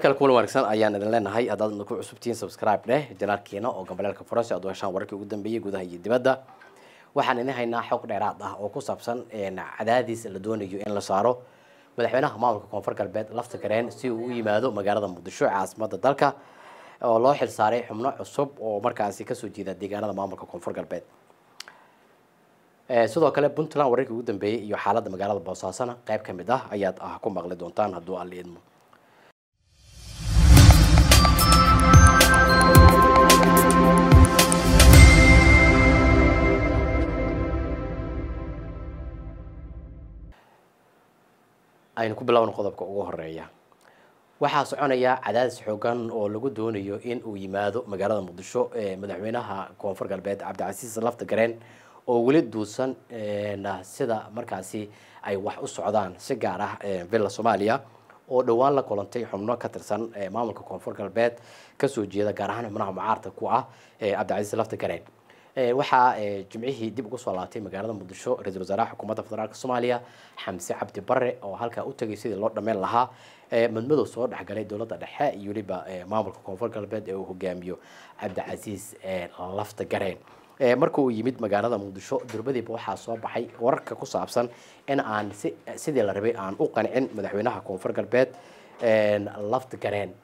kale kulan wanaagsan ayaan idin leenahay haddaad ku cusubtihiin subscribe dheh janaalkiina oo gambaleelka furasi aad heshaan wararkii ugu dambeeyey gudaha iyo dibadda waxaan idin haynaa xog dheeraad ah oo ku saabsan cadaadis la doonayo in la saaro madaxweynaha maamulka koonfur galbeed lafta gareen si uu u yimaado magaalada muqdisho caasimada dalka oo loo xilsaaray xubno cusub oo markaasi kasoo jeeda deegaanada maamulka koonfur galbeed sidoo kale puntland wararkii ugu dambeeyey iyo xaaladda magaalada boosaasana qeyb ka mid ah ayaad ah ku maqli doontaan hadduu alla aynu ku bilowno qodobka ugu horeeya waxaa soconaya cadaadis xoogan oo lagu doonayo in uu yimaado magaalada muqdisho madaxweynaha koonfur galbeed cabdicasiis lafta gareen oo weli duusan sida markaasi ay wax u socdaan si gaar ah villa soomaaliya oo dhowaan la kulantay xubno ka tirsan maamulka koonfur galbeed kasoo jeeda gaar ahaan xubnaha mucaarta ku ah cabdicasiis lafta gareen Eh, waxaa eh, jimcihii dib ugu soo laabtay magaalada muqdisho ra-iisul wasaaraha xukuumadda federaalk soomaaliya xamse cabdi bare oo halkaa u tegay sidii loo dhammeyn lahaa eh, madmadow soo dhexgalay dowladda dhexe iyo weliba maamulka koonfur galbeed ee uu hogaamiyo cabdicasiis lafta gareen marka uu yimid magaalada muqdisho durbadiiba waxaa soo baxay wararka ku saabsan in aan sidii la rabay aan u qancin madaxweynaha koonfur galbeed lafta gareen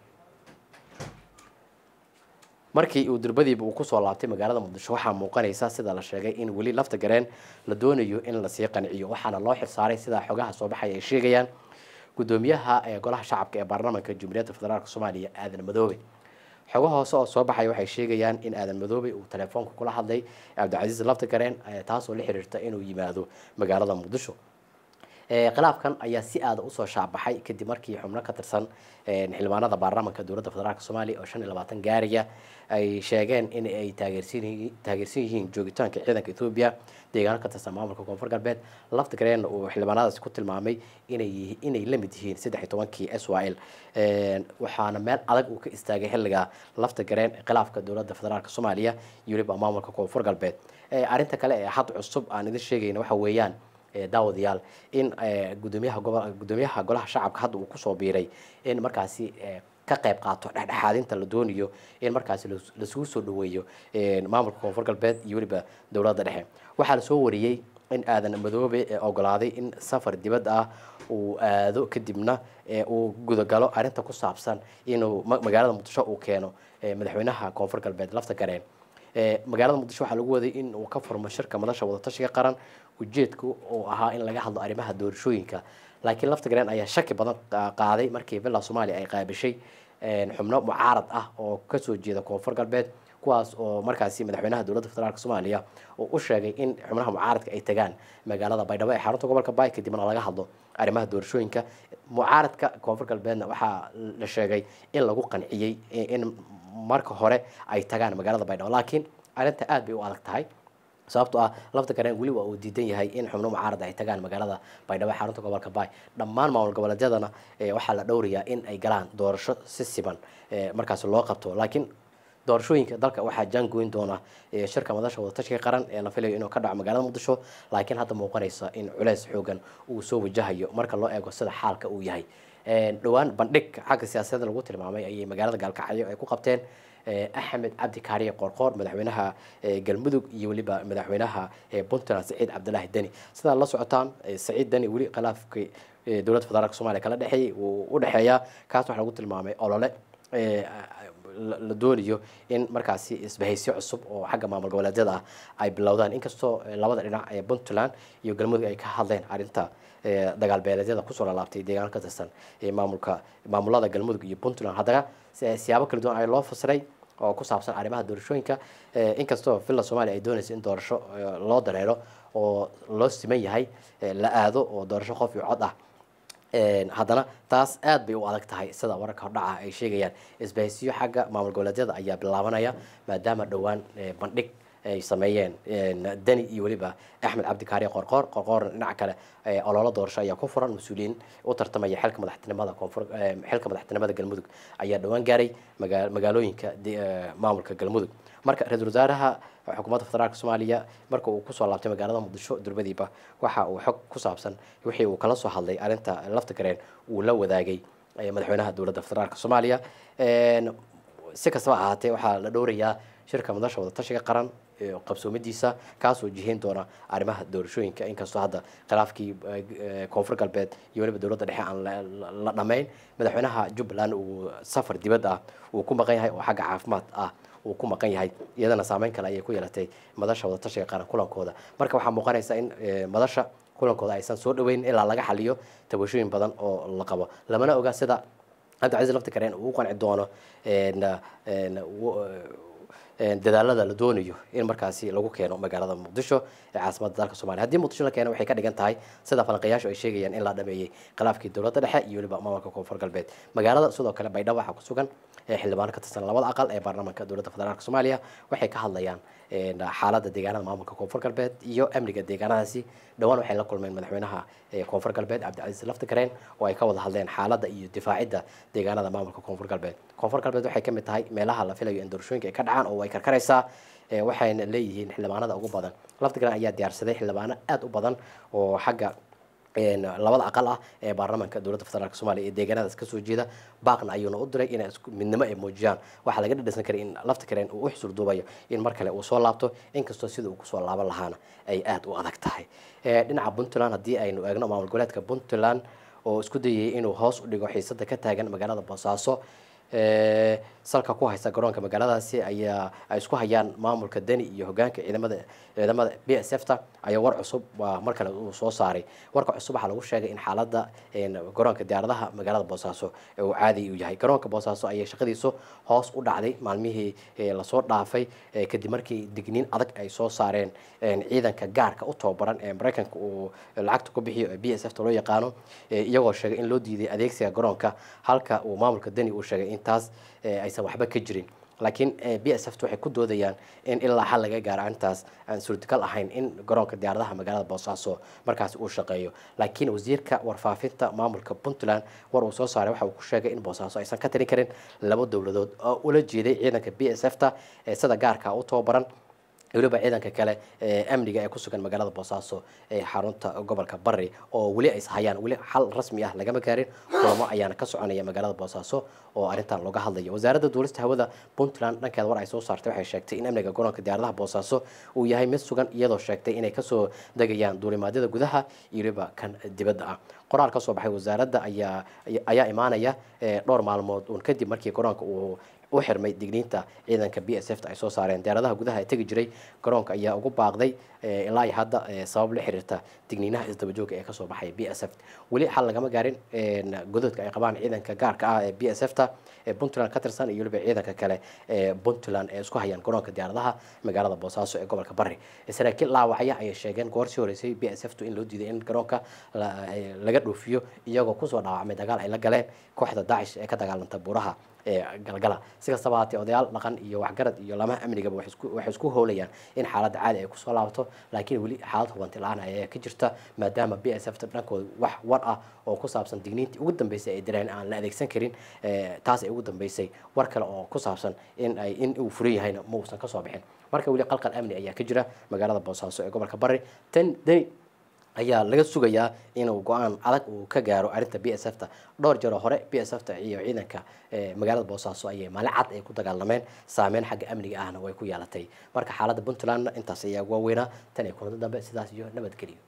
markii uu dirbadiiba uu ku soo laabtay magaalada muqdisho waxaa muuqanaysa sida la sheegay in weli lafta gareen la doonayo in lasii qanciyo waxaana loo xilsaaray sidaa xogaha soo baxaya ay sheegayaan gudoomiyaha golaha shacabka ee baarlamaanka jumhuuriyadda federaalka soomaaliya aadan madoobe xogo hoose oo soo baxay waxay sheegayaan in aadan madoobe uu telefoonka kula hadlay cabdicasiis lafta gareen taasoo la xiriirta inuu yimaado magaalada muqdisho Eh, khilaafkan ayaa si aada usoo shaabaxay kadib markii xubno ka tirsan eh, xildhibaanada baarlamaanka dowladda federaalk soomaaliya oo shan iyo labaatan gaariya ay sheegeen in ay taageersan yihiin joogitaanka ciidanka ethoobiya deegaano ka tirsan maamulka koonfur galbeed laftigreenna uu xildhibaanadaasi ku tilmaamay inay lamid yihiin saddex iyo tobankii s y l eh, waxaana meel adag uu ka istaagay xilliga gareen khilaafka dowladda federaalk soomaaliya yurib maamulka koonfur galbeed arinta kale ee had cusub aan idin sheegayna waxa weeyaan daawadayaal in gudoomiyaha golaha shacabka hadda uu kusoo biiray in markaasi ka qayb qaato dhexdhexaadinta la doonayo in markaasi lasugu soo dhaweeyo maamulka koonfur galbeed iyo weliba dowladda dhexe waxaa lasoo wariyey in aadan madoobe ogolaaday in safar dibad ah uu aado kadibna uu gudagalo arinta ku saabsan inuu magaalada muqdisho uu keeno madaxweynaha koonfur galbeed lafta gareen magaalada muqdisho waxaa lagu waday inuu ka furmo shirka madasha wadatashiga qaran ujeedku oo ahaa in laga hadlo arrimaha doorashooyinka laakiin laftigreen ayaa shaki badan qaaday markii villa soomaaliya ay qaabishay xubno mucaarad ah oo kasoo jeeda koonfur galbeed kuwaas oo markaasi madaxweynaha dowladda federaalk soomaaliya oo u sheegay in xubnaha mucaaradka ay tagaan magaalada baydhabo ee xarunta gobolka baay kadibna laga hadlo arrimaha doorashooyinka mucaaradka koonfur galbeedna waxaa la sheegay in lagu qanciyey in marka hore ay tagaan magaalada baydhabo laakiin arrinta aad bay u adag tahay sababtoo ah lafta kareen weli waa uu diidan yahay in xubno mucaarad ay tagaan magaalada baydhabo xarunta gobolka baay dhammaan maamul goboleedyadana eh, waxaa la dhowrayaa in ay galaan doorasho si siban eh, markaas loo qabto laakiin doorashooyinka dalka waxaa jaangoyn doona eh, shirka madasha wadatashiga qaran ee la filayo inuu ka dhaco magaalada muqdisho laakiin hadda muuqanaysa in culeys xoogan uu soo wajahayo marka loo eego sida xaalka uu yahay dhowaan bandhig xagga siyaasadda lagu tilmaamay ayay magaalada gaalkacyo ay ku qabteen axmed cabdi kaariye qoorqoor madaxweynaha galmudug iyo weliba madaxweynaha puntland saciid cabdilaahi deni sidaad la socotaan saciid deni weli khilaafkii dowladda federaalka somalia kala dhexeeyey wuu u dhexeeyaa kaas waxaa lagu tilmaamay olole la doonayo in markaasi isbahaysiyo cusub oo xagga maamul goboleedyada ah ay bilowdaan inkastoo eh, labada dhinac ee puntland iyo galmudug ay ka hadleen arrinta eh, dagaalbeeleedyada kusoo lalaabtay deegaano ka tirsan maamulka maamulada galmudug iyo puntland haddana eh, siyaabo kala duwan ayaa loo fasiray oo ku saabsan arrimaha doorashooyinka inkastoo villa soomaliya ay doonaysa in doorasho loo dareero oo loo siman yahay la aado oo doorasho qof iyo cod ah haddana taas aada bay u adag tahay sida wararka hordhaca ay sheegayaan isbahaysiyo xagga maamul goboleedyada ayaa bilaabanaya maadaama dhowaan eh, bandhig ay sameeyeen deni iyo weliba axmed cabdikaari qorqoor qorqoorna dhinaca kale ololo doorasho ayaa ku furan mas-uuliyiin u tartamaya xilka madaxtinimada xilka madaxtinimada galmudug ayaa dhowaan gaaray magaalooyinka e, maamulka galmudug marka ra-iisul wasaaraha xukuumadda federaalk soomaaliya marka uu kusoo laabtay magaalada muqdisho durbadiiba waxa uu xog ku saabsan wixii uu kala soo hadlay arrinta lafta gareen uu la wadaagay e, madaxweynaha dowladda federaalk soomaaliya si kastaba ahaatee waxaa la dhowrayaa shirka madasha wadatashiga qaran qabsoomadiisa kaasoo jihayn doona arrimaha doorashooyinka inkastoo hadda khilaafkii koonfur galbeed iyo weliba dowladda dhexe aan la dhammayn madaxweynaha jubbaland uu safar dibad ah uu ku maqan yahay oo xagga caafimaad ah uu ku maqan yahay iyadana saameyn kale ayay ku yeelatay madasha wadatashiga qaran kulankooda marka waxaa muuqanaysa in madasha kulankooda aysan soo dhaweyn ilaa laga xaliyo tabashooyin badan oo la qabo lamana ogaa sida cabdicasiis lafti kareen uu u qanci doono dadaalada la doonayo in markaasi lagu keeno magaalada muqdisho ee caasimada dalka somalia haddii muqdisho la keeno waxay ka dhigan tahay sida falanqeyaashu ay sheegayaan in la dhameeyey khilaafkii dowladda dhexe iyo weliba maamulka koonfur galbeed magaalada sidoo kale baydhabo waxaa ku sugan xildhibaano ka tirsan labada aqal ee baarlamaanka dowladda federaalk soomaaliya waxay ka hadlayaan xaalada deegaanada maamulka koonfur galbeed iyo amniga deegaanadaasi dhowaan waxay la kulmeen madaxweynaha koonfur galbeed cabdicasiis lafti kareen oo ay ka wada hadleen xaalada iyo difaacidda deegaanada maamulka koonfur galbeed koonfur galbeed waxay ka mid tahay meelaha la filayo in doorashooyinka ay ka dhacaan oo way karkaraysaa waxayna leeyihiin xildhibaanada ugu badan laftigan ayaa diyaarsaday xildhibaano aada u badan oo xagga labada aqal ah ee baarlamaanka dowladda federaalk soomaliya ee deegaanadaas kasoo jeeda baaqna ayuuna u diray inay midnimo ay muujiyaan waxaa laga dhadhansan karay in lafta kareen uu u xusurduubayo in mar kale uu soo laabto inkastoo sida uu kusoo laaban lahaana ay aada u adag tahay dhinaca puntland haddii aynu eegno maamul goboleedka puntland oo isku dayayay inuu hoos u dhigo xiisada ka taagan magaalada boosaaso salka ku haysa garoonka magaaladaasi ayaa ay isku hayaan maamulka deni iyo hogaanka ciidamada ciidamada b s f ta ayaa war cusub mar kale uu soo saaray warka cusub waxaa lagu sheegay in xaalada garoonka diyaaradaha magaalada boosaaso uu caadi u yahay garoonka boosaaso ayay shaqadiisu hoos u dhacday maalmihii lasoo dhaafay kadib markii digniin adag ay soo saareen ciidanka gaarka u tababaran ee maraykanka uu lacagta ku bixiyo ee b s f ta loo yaqaano iyagoo sheegay in loo diiday adeegsiga garoonka halka uu maamulka deni uu sheegay in taas وحبا كجرين لكن بيئة سفتو حي كدو ديان إن إلا حال لغا غار عانتاس عن سورتكال أحين إن غروك ديار دها مغالا بوصاصو او شاقايو لكن وزيركا ورفافينتا مامول كبنتلان وروسو ساري وحاو كشاقا إن بوصاصو إيسان كاتري كرين لابو دولدود أولا جيدي عيدنك بيئة سفتا سادا غاركا أو توبران weliba ciidanka kale amniga ee kusugan magaalada boosaaso ee xarunta gobolka bari oo weli ays hayaan weli xal rasmi ah lagama gaarin kulamo ayaana ka soconaya magaalada boosaaso oo arrintan looga hadlaya wasaaradda duulista hawada puntland dhankeeda war ay soo saartay waxay sheegtay in amniga garoonka diyaaradaha boosaaso uu yahay mid sugan iyadoo sheegtay inay kasoo degayaan duulimaadyada gudaha iyo weliba kan dibadda ah qoraal ka soo baxay wasaaradda ayaa ayaa imaanaya dhowr maalmood uun kadib markii garoonka uu u xirmay digniinta ciidanka b s f ta ay soo saareen diyaaradaha gudaha ee tegi jiray garoonka ayaa ugu baaqday eh, ilaa iyo hadda eh, sabab la xiriirta digniinaha isdaba jooga ee kasoo baxaya b s f weli xal lagama gaarin godoodka ay qabaan ciidanka gaarka ah ee b s f ta ee eh, puntland ka tirsan iyo weliba ciidanka kale ee puntland ee isku hayaan garoonka diyaaradaha magaalada boosaaso ee gobolka bari saraakiil laawacaya ayay sheegeen goorsii horeysay b s f tu in loo diiday in garoonka laga dhoofiyo iyagoo kusoo dhaawacmay dagaal ay la galeen kooxda dacish ee ka dagaalanta buuraha galgala si kastaba haatee odayaal dhaqan iyo waxgarad iyo lamaha amnigaba waxay isku howlayaan in xaaladda caali ay kusoo laabto laakiin weli xaalad hubanti la-aan ayaa ka jirta maadaama b s f ta dhankooda wax war ah oo ku saabsan digniintii ugu dambeysay ay direen aan la adeegsan karin taas ay ugu dambeysay war kale oo ku saabsan in ay in uu furan yahayna ma uusan kasoo bixin marka weli qalqal amni ayaa ka jira magaalada boosaaso ee gobolka bari tan dani ayaa laga sugayaa inuu go-aan adag uu ka gaaro arrinta b s f ta dhowr jaro hore b s f ta iyo ciidanka eh, magaalada boosaaso ayay maalin cad ay ku dagaalameen saameyn xagga amniga ahna way ku yeelatay marka xaaladda puntlandna intaas ayaa uga tan iyo kulanto dambe sidaas iyo nabadgelyo